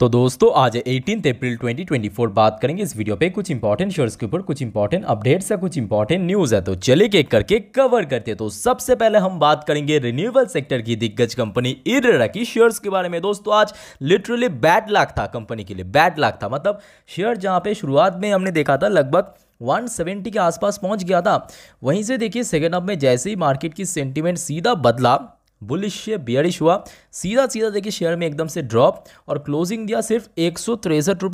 तो दोस्तों आज 18 अप्रैल 2024 बात करेंगे इस वीडियो पे कुछ इंपॉर्टेंट शेयर्स के ऊपर कुछ इंपॉर्टेंट अपडेट्स है कुछ इंपॉर्टेंट न्यूज है तो चले के करके कवर करते हैं तो सबसे पहले हम बात करेंगे रिन्यूएबल सेक्टर की दिग्गज कंपनी इरेरा की शेयर्स के बारे में दोस्तों आज लिटरली बैड लाख था कंपनी के लिए बैड लाख था मतलब शेयर जहाँ पे शुरुआत में हमने देखा था लगभग 170 के आसपास पहुंच गया था वहीं से देखिए सेकेंड हाफ में जैसे ही मार्केट की सेंटीमेंट सीधा बदला बुलिश या बियरिश हुआ सीधा सीधा देखिए शेयर में एकदम से ड्रॉप और क्लोजिंग दिया सिर्फ एक सौ तिरसठ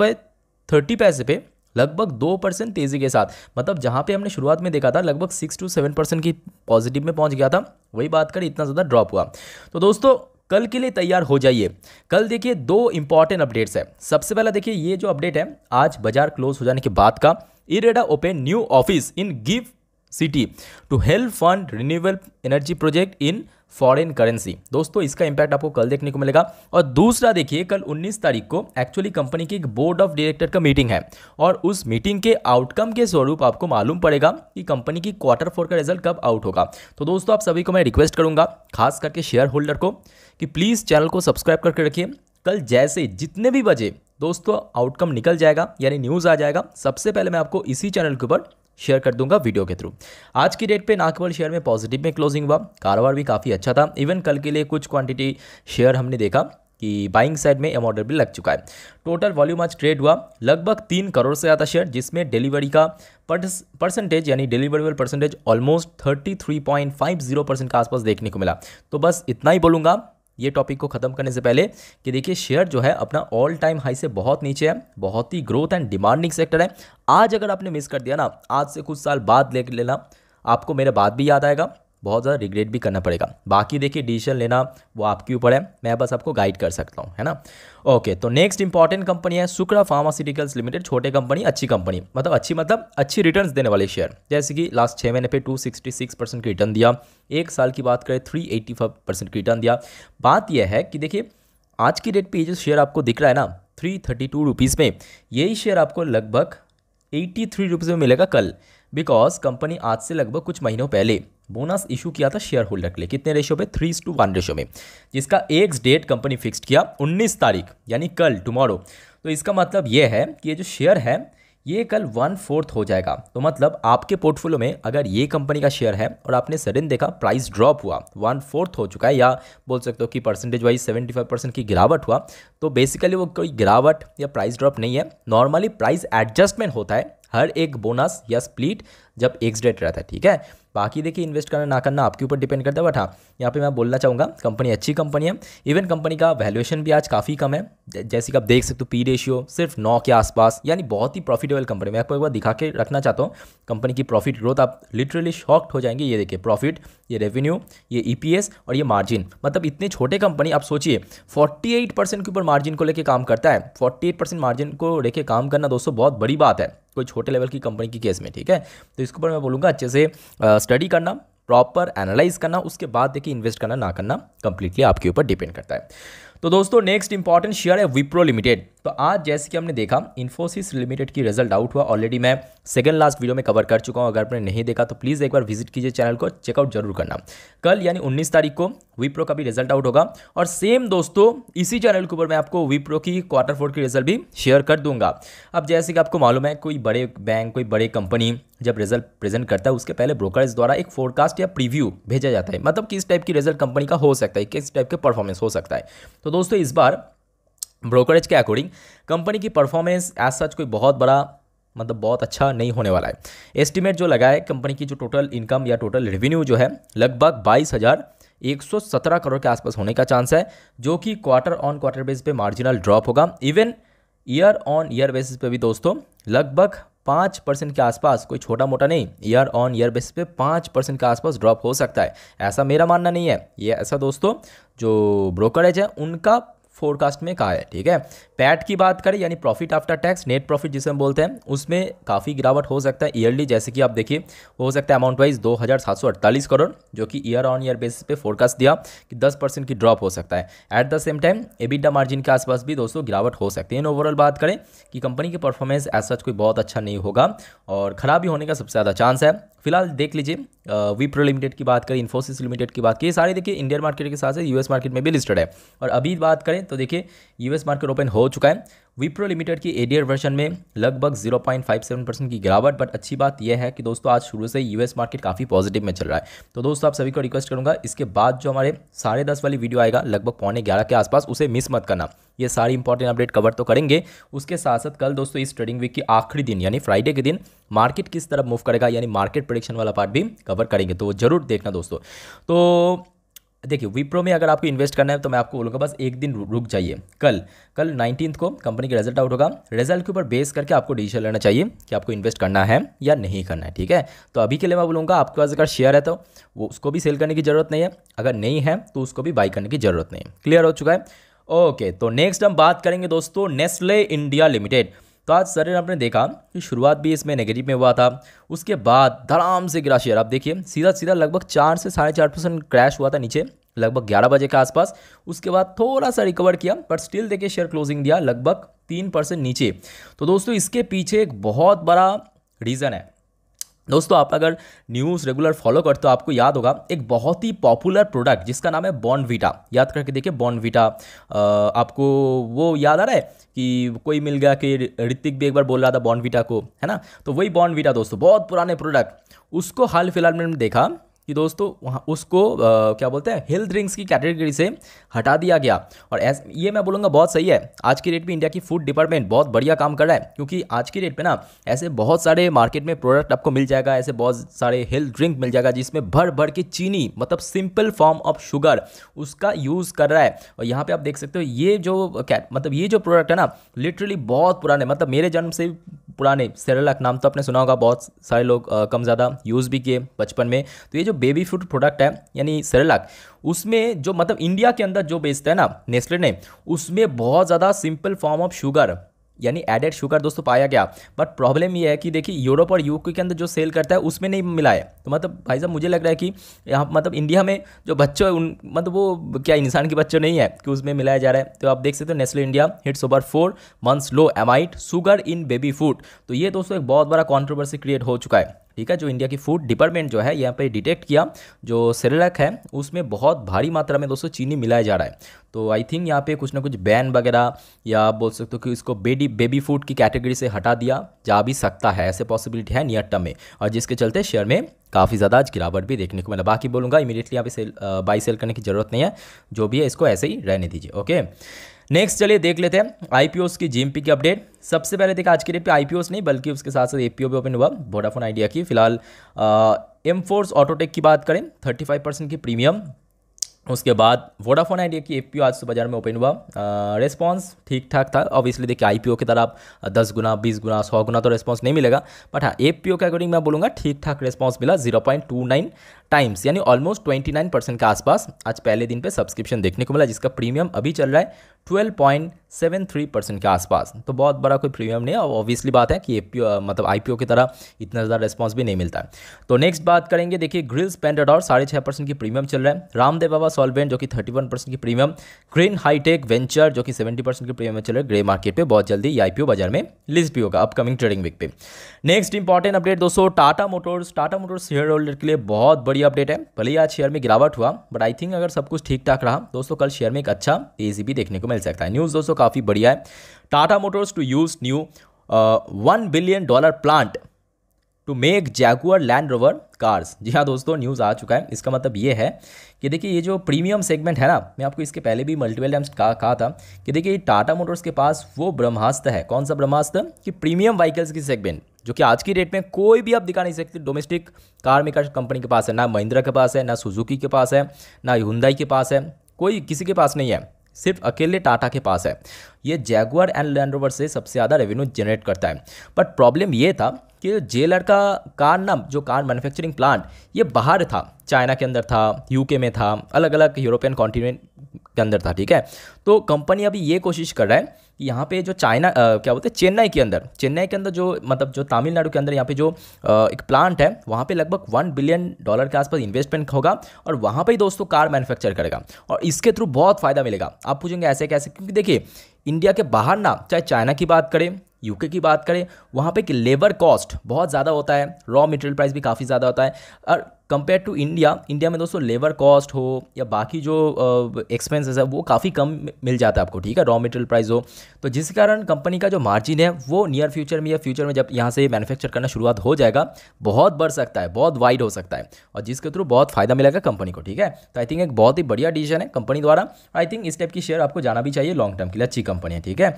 थर्टी पैसे पे लगभग दो परसेंट तेज़ी के साथ मतलब जहाँ पे हमने शुरुआत में देखा था लगभग सिक्स टू सेवन परसेंट की पॉजिटिव में पहुँच गया था वही बात कर इतना ज़्यादा ड्रॉप हुआ तो दोस्तों कल के लिए तैयार हो जाइए कल देखिए दो इंपॉर्टेंट अपडेट्स है सबसे पहला देखिए ये जो अपडेट है आज बाजार क्लोज हो जाने के बाद का IREDA open new office in गिव City to help fund renewable energy project in foreign currency दोस्तों इसका इंपैक्ट आपको कल देखने को मिलेगा और दूसरा देखिए कल 19 तारीख को एक्चुअली कंपनी की एक बोर्ड ऑफ डायरेक्टर का मीटिंग है और उस मीटिंग के आउटकम के स्वरूप आपको मालूम पड़ेगा कि कंपनी की क्वार्टर फोर का रिजल्ट कब आउट होगा तो दोस्तों आप सभी को मैं रिक्वेस्ट करूँगा खास करके शेयर होल्डर को कि प्लीज़ चैनल को सब्सक्राइब करके रखिए कल जैसे जितने भी बजे दोस्तों आउटकम निकल जाएगा यानी न्यूज़ आ जाएगा सबसे पहले मैं आपको इसी चैनल के ऊपर शेयर कर दूंगा वीडियो के थ्रू आज की डेट पे नागवल शेयर में पॉजिटिव में क्लोजिंग हुआ कारोबार भी काफ़ी अच्छा था इवन कल के लिए कुछ क्वांटिटी शेयर हमने देखा कि बाइंग साइड में एम ऑर्डर भी लग चुका है टोटल वॉल्यूम आज ट्रेड हुआ लगभग तीन करोड़ से ज़्यादा शेयर जिसमें डिलीवरी का परसेंटेज यानी delivery percentage almost thirty three point five zero percent के आसपास देखने को मिला तो बस इतना ही बोलूँगा ये टॉपिक को ख़त्म करने से पहले कि देखिए शेयर जो है अपना ऑल टाइम हाई से बहुत नीचे है बहुत ही ग्रोथ एंड डिमांडिंग सेक्टर है आज अगर आपने मिस कर दिया ना आज से कुछ साल बाद लेना आपको मेरे बाद भी याद आएगा बहुत ज़्यादा रिग्रेट भी करना पड़ेगा बाकी देखिए डिसीजन लेना वो आपके ऊपर है मैं बस आपको गाइड कर सकता हूँ है ना ओके तो नेक्स्ट इंपॉर्टेंट कंपनी है शुक्रा फार्मास्यूटिकल्स लिमिटेड छोटे कंपनी अच्छी कंपनी मतलब अच्छी मतलब अच्छी रिटर्न देने वाले शेयर जैसे कि लास्ट छः महीने पर टू सिक्सटी सिक्स परसेंट की रिटर्न दिया एक साल की बात करें थ्री एट्टी फाइव परसेंट की रिटर्न दिया बात यह है कि देखिए आज की डेट पर ये जो शेयर आपको दिख रहा है ना थ्री थर्टी टू रुपीज़ में यही शेयर आपको लगभग एट्टी थ्री रुपीज़ में मिलेगा कल बिकॉज कंपनी आज से लगभग कुछ महीनों पहले बोनस इशू किया था शेयर होल्डर के लिए कितने रेशो पे थ्री टू वन रेशो में जिसका एक डेट कंपनी फिक्स्ड किया 19 तारीख यानी कल टुमारो तो इसका मतलब ये है कि ये जो शेयर है ये कल वन फोर्थ हो जाएगा तो मतलब आपके पोर्टफोलियो में अगर ये कंपनी का शेयर है और आपने सडन देखा प्राइस ड्रॉप हुआ वन फोर्थ हो चुका है या बोल सकते हो कि percentage wise seventy five percent की गिरावट हुआ तो बेसिकली वो कोई गिरावट या प्राइस ड्रॉप नहीं है नॉर्मली प्राइस एडजस्टमेंट होता है हर एक बोनस या स्प्लिट जब एक्स डेट रहता है ठीक है बाकी देखिए इन्वेस्ट करना ना करना आपके ऊपर डिपेंड करता है बट हाँ यहाँ पे मैं बोलना चाहूँगा कंपनी अच्छी कंपनी है इवन कंपनी का वैल्यूएशन भी आज काफ़ी कम है जैसे कि आप देख सकते हो पी रेशियो सिर्फ नौ के आसपास यानी बहुत ही प्रॉफिटेबल कंपनी मैं आपको एक बार दिखा के रखना चाहता हूँ कंपनी की प्रॉफिट ग्रोथ आप लिटरली शॉक्ड हो जाएंगे ये देखिए प्रॉफिट ये रेवेन्यू ये ई e और ये मार्जिन मतलब इतने छोटे कंपनी आप सोचिए फोर्टी परसेंट के ऊपर मार्जिन को लेकर काम करता है फोर्टी परसेंट मार्जिन को लेकर काम करना दोस्तों बहुत बड़ी बात है कोई छोटे लेवल की कंपनी की केस में ठीक है तो इसके ऊपर मैं बोलूँगा अच्छे से स्टडी करना प्रॉपर एनालाइज करना उसके बाद देखिए इन्वेस्ट करना ना करना कंप्लीटली आपके ऊपर डिपेंड करता है तो दोस्तों नेक्स्ट इंपॉर्टेंट शेयर है विप्रो लिमिटेड तो आज जैसे कि हमने देखा इन्फोसिस लिमिटेड की रिजल्ट आउट हुआ ऑलरेडी मैं सेकंड लास्ट वीडियो में कवर कर चुका हूँ अगर आपने नहीं देखा तो प्लीज़ एक बार विजिट कीजिए चैनल को चेकआउट जरूर करना कल यानी 19 तारीख को विप्रो का भी रिजल्ट आउट होगा और सेम दोस्तों इसी चैनल के ऊपर मैं आपको विप्रो की क्वार्टर फोर की रिजल्ट भी शेयर कर दूंगा अब जैसे कि आपको मालूम है कोई बड़े बैंक कोई बड़े कंपनी जब रिजल्ट प्रेजेंट करता है उसके पहले ब्रोकर द्वारा एक फोरकास्ट या प्रीव्यू भेजा जाता है मतलब किस टाइप की रिजल्ट कंपनी का हो सकता है किस टाइप का परफॉर्मेंस हो सकता है तो दोस्तों इस बार ब्रोकरेज के अकॉर्डिंग कंपनी की परफॉर्मेंस एज सच कोई बहुत बड़ा मतलब बहुत अच्छा नहीं होने वाला है एस्टिमेट जो लगा है कंपनी की जो टोटल इनकम या टोटल रेवेन्यू जो है लगभग बाईस हज़ार एक सौ सत्रह करोड़ के आसपास होने का चांस है जो कि क्वार्टर ऑन क्वार्टर बेस पे मार्जिनल ड्रॉप होगा even year on year basis पे भी दोस्तों लगभग पाँच परसेंट के आसपास कोई छोटा मोटा नहीं ईयर ऑन ईयर बेसिस पे पाँच परसेंट के आसपास ड्रॉप हो सकता है ऐसा मेरा मानना नहीं है ये ऐसा दोस्तों जो ब्रोकरेज है उनका फोरकास्ट में कहा है ठीक है पैट की बात करें यानी profit after tax net profit जिसे हम बोलते हैं उसमें काफ़ी गिरावट हो सकता है ईयरली जैसे कि आप देखिए हो सकता है अमाउंट वाइज दो हज़ार सात सौ अड़तालीस करोड़ जो कि ईयर ऑन ईयर बेसिस पे फोरकास्ट दिया कि दस परसेंट की ड्रॉप हो सकता है at the same time EBITDA margin के आसपास भी दोस्तों गिरावट हो सकती है इन ओवरऑल बात करें कि कंपनी की परफॉर्मेंस एज सच कोई बहुत अच्छा नहीं होगा और ख़राब भी होने का सबसे ज़्यादा चांस है फिलहाल देख लीजिए विप्रो लिमिटेड की बात करें इन्फोसिस लिमिटेड की बात करें सारे देखिए इंडियन मार्केट के साथ यूएस मार्केट में भी लिस्टेड है और अभी बात करें तो देखिए यूएस मार्केट ओपन हो हो चुका है विप्रो लिमिटेड की एडियर वर्जन में लगभग 0.57 परसेंट की गिरावट बट अच्छी बात यह है कि दोस्तों आज शुरू से यूएस मार्केट काफ़ी पॉजिटिव में चल रहा है तो दोस्तों आप सभी को रिक्वेस्ट करूंगा इसके बाद जो हमारे साढ़े दस वाली वीडियो आएगा लगभग पौने ग्यारह के आसपास उसे मिस मत करना ये सारी इंपॉर्टेंट अपडेट कवर तो करेंगे उसके साथ साथ कल दोस्तों इस ट्रेडिंग वीक की आखिरी दिन यानी फ्राइडे के दिन मार्केट किस तरफ मूव करेगा यानी मार्केट प्रोडिक्शन वाला पार्ट भी कवर करेंगे तो जरूर देखना दोस्तों तो देखिए विप्रो में अगर आपको इन्वेस्ट करना है तो मैं आपको बोलूँगा बस एक दिन रुक जाइए कल कल नाइनटीन को कंपनी का रिजल्ट आउट होगा रिजल्ट के ऊपर बेस करके आपको डिसीजन लेना चाहिए कि आपको इन्वेस्ट करना है या नहीं करना है ठीक है तो अभी के लिए मैं बोलूँगा आपके पास अगर शेयर है तो वो उसको भी सेल करने की ज़रूरत नहीं है अगर नहीं है तो उसको भी बाई करने की ज़रूरत नहीं है क्लियर हो चुका है ओके तो नेक्स्ट हम बात करेंगे दोस्तों नेस्ले इंडिया लिमिटेड तो आज सर आपने देखा कि शुरुआत भी इसमें नेगेटिव में हुआ था उसके बाद धड़ाम से गिरा शेयर आप देखिए सीधा सीधा लगभग चार से साढ़े चार परसेंट क्रैश हुआ था नीचे लगभग ग्यारह बजे के आसपास उसके बाद थोड़ा सा रिकवर किया बट स्टिल देखिए शेयर क्लोजिंग दिया लगभग तीन परसेंट नीचे तो दोस्तों इसके पीछे एक बहुत बड़ा रीज़न है दोस्तों आप अगर न्यूज़ रेगुलर फॉलो करते हो आपको याद होगा एक बहुत ही पॉपुलर प्रोडक्ट जिसका नाम है बॉन्डविटा याद करके देखिए बॉन्डविटा आपको वो याद आ रहा है कि कोई मिल गया कि ऋतिक भी एक बार बोल रहा था बॉन्डविटा को है ना तो वही बॉन्डविटा दोस्तों बहुत पुराने प्रोडक्ट उसको हाल फिलहाल में देखा कि दोस्तों वहाँ उसको आ, क्या बोलते हैं हेल्थ ड्रिंक्स की कैटेगरी से हटा दिया गया और ऐसे ये मैं बोलूँगा बहुत सही है आज की डेट में इंडिया की फूड डिपार्टमेंट बहुत बढ़िया काम कर रहा है क्योंकि आज की डेट में ना ऐसे बहुत सारे मार्केट में प्रोडक्ट आपको मिल जाएगा ऐसे बहुत सारे हेल्थ ड्रिंक मिल जाएगा जिसमें भर भर के चीनी मतलब सिंपल फॉर्म ऑफ शुगर उसका यूज़ कर रहा है और यहाँ पर आप देख सकते हो ये जो क्या मतलब ये जो प्रोडक्ट है ना लिटरली बहुत पुराने मतलब मेरे जन्म से पुराने सेरेलक नाम तो आपने सुना होगा बहुत सारे लोग कम ज़्यादा यूज़ भी किए बचपन में तो ये जो बेबी फूड प्रोडक्ट है यानी सेरेलाक उसमें जो मतलब इंडिया के अंदर जो बेचता है ना नेस्ले ने उसमें बहुत ज़्यादा सिंपल फॉर्म ऑफ शुगर यानी एडेड शुगर दोस्तों पाया गया बट प्रॉब्लम ये है कि देखिए यूरोप और यूके के अंदर जो सेल करता है उसमें नहीं मिला है तो मतलब भाई साहब मुझे लग रहा है कि यहाँ मतलब इंडिया में जो बच्चों उन मतलब वो क्या इंसान के बच्चों नहीं है कि उसमें मिलाया जा रहा है तो आप देख सकते हो Nestle India hits over four months low amid sugar in baby food तो ये दोस्तों एक बहुत बड़ा कॉन्ट्रोवर्सी क्रिएट हो चुका है ठीक है जो इंडिया की फूड डिपार्टमेंट जो है यहाँ पे डिटेक्ट किया जो सेरेलक है उसमें बहुत भारी मात्रा में दोस्तों चीनी मिलाया जा रहा है तो आई थिंक यहाँ पे कुछ ना कुछ बैन वगैरह या बोल सकते हो कि इसको बेबी बेबी फूड की कैटेगरी से हटा दिया जा भी सकता है ऐसे पॉसिबिलिटी है नियर टर्म में और जिसके चलते शेयर में काफ़ी ज़्यादा आज गिरावट भी देखने को मिला बाकी बोलूँगा इमीडिएटली आप सेल बाई सेल करने की ज़रूरत नहीं है जो भी है इसको ऐसे ही रहने दीजिए ओके नेक्स्ट चलिए देख लेते हैं आईपीओस की जीएमपी की अपडेट सबसे पहले देखा आज की डेट पे आईपीओस नहीं बल्कि उसके साथ साथ एपीओ भी ओपन हुआ वोडाफोन आइडिया की फिलहाल एम फोर्स ऑटोटेक की बात करें थर्टी फाइव परसेंट की प्रीमियम उसके बाद वोडाफोन आइडिया की एफ आज से बाजार में ओपन हुआ रेस्पॉन्स ठीक ठाक था ऑब्वियसली इसलिए देखिए आई की तरह आप दस गुना बीस गुना सौ गुना तो रेस्पॉन्स नहीं मिलेगा बट हाँ ओ के अकॉर्डिंग मैं बोलूँगा ठीक ठाक रेस्पॉन्स मिला zero point two nine times यानी ऑलमोस्ट 29 परसेंट के आसपास आज पहले दिन पे सब्सक्रिप्शन देखने को मिला जिसका प्रीमियम अभी चल रहा है 12.73 परसेंट के आसपास तो बहुत बड़ा कोई प्रीमियम नहीं है ऑब्वियसली बात है कि ए मतलब आईपीओ की तरह इतना ज़्यादा रिस्पॉन्स भी नहीं मिलता है तो नेक्स्ट बात करेंगे देखिए ग्रिल्स पेंडेड और साढ़े परसेंट की प्रीमियम चल रहा है रामदेव बाबा सॉल्वेंट जो कि थर्टी वन परसेंट की प्रीमियम ग्रीन हाईटेक वेंचर जो कि सेवेंटी परसेंट की प्रीमियम चल रहा है ग्रे मार्केट पर बहुत जल्दी आई बाजार में लिस्ट भी होगा अपकमिंग ट्रेडिंग वीक पे नेक्स्ट इंपॉर्टेंट अपडेट दोस्तों Tata Motors Tata Motors share holder के लिए बहुत बड़ी बड़ी अपडेट है भले ही आज शेयर में गिरावट हुआ बट आई थिंक अगर सब कुछ ठीक ठाक रहा दोस्तों कल शेयर में एक अच्छा तेजी भी देखने को मिल सकता है न्यूज़ दोस्तों काफ़ी बढ़िया है Tata Motors to use new one billion dollar plant to make Jaguar Land Rover cars जी हाँ दोस्तों न्यूज़ आ चुका है इसका मतलब ये है कि देखिए ये जो प्रीमियम सेगमेंट है ना मैं आपको इसके पहले भी मल्टीपल टाइम्स कहा, कहा था कि देखिए टाटा मोटर्स के पास वो ब्रह्मास्त्र है कौन सा ब्रह्मास्त्र कि प्रीमियम व्हीकल्स की सेगमेंट जो कि आज की डेट में कोई भी आप दिखा नहीं सकते डोमेस्टिक कार मेकर कंपनी के पास है ना महिंद्रा के पास है ना सुजुकी के पास है ना हुंदाई के पास है कोई किसी के पास नहीं है सिर्फ अकेले टाटा के पास है ये जैगुआर एंड लैंड रोवर से सबसे ज़्यादा रेवेन्यू जनरेट करता है बट प्रॉब्लम ये था कि जेलर का कार ना जो कार मैन्युफैक्चरिंग प्लांट ये बाहर था चाइना के अंदर था यूके में था अलग अलग यूरोपियन कॉन्टिनेंट के अंदर था ठीक है तो कंपनी अभी ये कोशिश कर रहा है कि यहाँ पे जो चाइना क्या बोलते हैं चेन्नई के अंदर चेन्नई के अंदर जो मतलब जो तमिलनाडु के अंदर यहाँ पे जो आ, एक प्लांट है वहाँ पे लगभग वन बिलियन डॉलर के आसपास इन्वेस्टमेंट होगा और वहाँ पे ही दोस्तों कार मैन्युफैक्चर करेगा और इसके थ्रू बहुत फ़ायदा मिलेगा आप पूछेंगे ऐसे कैसे क्योंकि देखिए इंडिया के बाहर ना चाहे चाइना की बात करें यूके की बात करें वहाँ पे कि लेबर कॉस्ट बहुत ज़्यादा होता है रॉ मटेरियल प्राइस भी काफ़ी ज़्यादा होता है और कंपेयर टू इंडिया इंडिया में दोस्तों लेबर कॉस्ट हो या बाकी जो एक्सपेंसेस है वो काफ़ी कम मिल जाता है आपको ठीक है रॉ मटेरियल प्राइस हो तो जिस कारण कंपनी का जो मार्जिन है वो नियर फ्यूचर में या फ्यूचर में जब यहाँ से मैन्युफैक्चर करना शुरुआत हो जाएगा बहुत बढ़ सकता है बहुत वाइड हो सकता है और जिसके थ्रू बहुत फ़ायदा मिलेगा कंपनी को ठीक है तो आई थिंक एक बहुत ही बढ़िया डिसीजन है कंपनी द्वारा आई थिंक इस टाइप की शेयर आपको जाना भी चाहिए लॉन्ग टर्म के लिए अच्छी कंपनी है ठीक है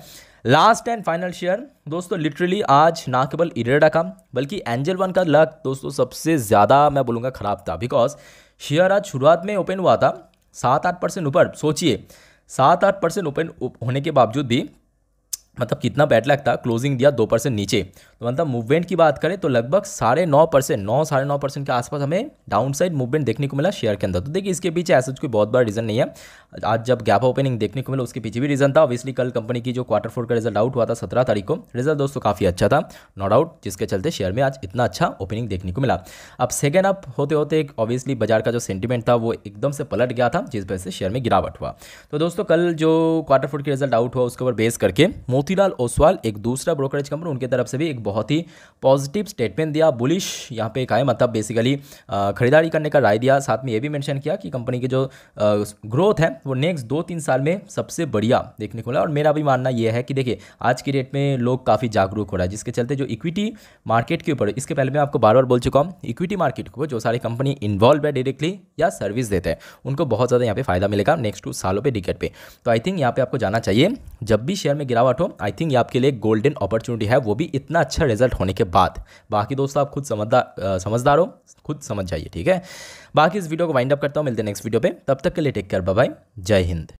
लास्ट एंड फाइनल शेयर दोस्तों लिटरली आज ना केवल इरेडा का बल्कि एंजल वन का लक दोस्तों सबसे ज़्यादा मैं बोलूँगा ख़राब था बिकॉज शेयर आज शुरुआत में ओपन हुआ था सात आठ परसेंट ऊपर सोचिए सात आठ परसेंट ओपन होने के बावजूद भी मतलब कितना बैट लग था क्लोजिंग दिया दो परसेंट नीचे तो मतलब मूवमेंट की बात करें तो लगभग साढ़े नौ परसेंट नौ साढ़े नौ परसेंट के आसपास हमें डाउन साइड मूवमेंट देखने को मिला शेयर के अंदर तो देखिए इसके पीछे ऐसा कोई बहुत बड़ा रीज़न नहीं है आज जब गैप ओपनिंग देखने को मिला उसके पीछे भी रीज़न था ऑब्वियसली कल कंपनी की जो क्वार्टर फोर का रिजल्ट आउट हुआ था सत्रह तारीख को रिजल्ट दोस्तों काफ़ी अच्छा था नो डाउट जिसके चलते शेयर में आज इतना अच्छा ओपनिंग देखने को मिला अब सेकेंड अप होते होते ऑब्वियसली बाजार का जो सेंटिमेंट था वो एकदम से पलट गया था जिस वजह से शेयर में गिरावट हुआ तो दोस्तों कल जो क्वार्टर फोर के रिजल्ट आउट हुआ उसके ऊपर बेस करके मोतीलाल ओसवाल एक दूसरा ब्रोकरेज कंपनी उनकी तरफ से भी एक बहुत ही पॉजिटिव स्टेटमेंट दिया बुलिश यहाँ पे कहा मतलब बेसिकली खरीदारी करने का राय दिया साथ में ये भी मेंशन किया कि कंपनी की जो ग्रोथ है वो नेक्स्ट दो तीन साल में सबसे बढ़िया देखने को मिला और मेरा भी मानना यह है कि देखिए आज की डेट में लोग काफ़ी जागरूक हो रहा है जिसके चलते जो इक्विटी मार्केट के ऊपर इसके पहले मैं आपको बार बार बोल चुका हूँ इक्विटी मार्केट को जो सारी कंपनी इन्वॉल्व है डायरेक्टली या सर्विस देते हैं उनको बहुत ज़्यादा यहाँ पे फायदा मिलेगा नेक्स्ट टू सालों पर डिकेट पर तो आई थिंक यहाँ पे आपको जाना चाहिए जब भी शेयर में गिरावट हो आई थिंक ये आपके लिए गोल्डन अपॉर्चुनिटी है वो भी इतना अच्छा अच्छा रिजल्ट होने के बाद बाकी दोस्तों आप खुद समझदार समझदार हो खुद समझ जाइए ठीक है बाकी इस वीडियो को वाइंड अप करता हूँ मिलते हैं नेक्स्ट वीडियो पर तब तक के लिए टेक केयर बाय जय हिंद